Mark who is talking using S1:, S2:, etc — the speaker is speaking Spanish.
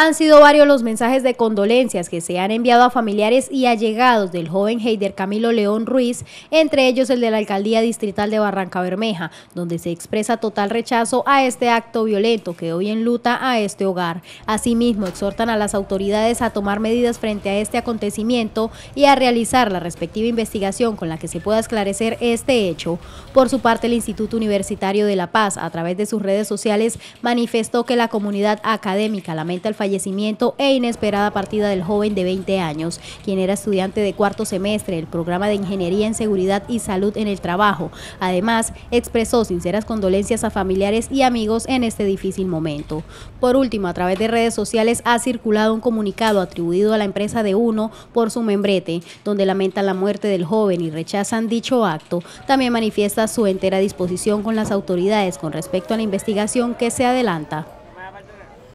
S1: Han sido varios los mensajes de condolencias que se han enviado a familiares y allegados del joven Heider Camilo León Ruiz, entre ellos el de la Alcaldía Distrital de Barranca Bermeja, donde se expresa total rechazo a este acto violento que hoy enluta a este hogar. Asimismo, exhortan a las autoridades a tomar medidas frente a este acontecimiento y a realizar la respectiva investigación con la que se pueda esclarecer este hecho. Por su parte, el Instituto Universitario de La Paz, a través de sus redes sociales, manifestó que la comunidad académica lamenta el fallecimiento fallecimiento e inesperada partida del joven de 20 años, quien era estudiante de cuarto semestre del programa de Ingeniería en Seguridad y Salud en el Trabajo. Además, expresó sinceras condolencias a familiares y amigos en este difícil momento. Por último, a través de redes sociales ha circulado un comunicado atribuido a la empresa de Uno por su membrete, donde lamentan la muerte del joven y rechazan dicho acto. También manifiesta su entera disposición con las autoridades con respecto a la investigación que se adelanta.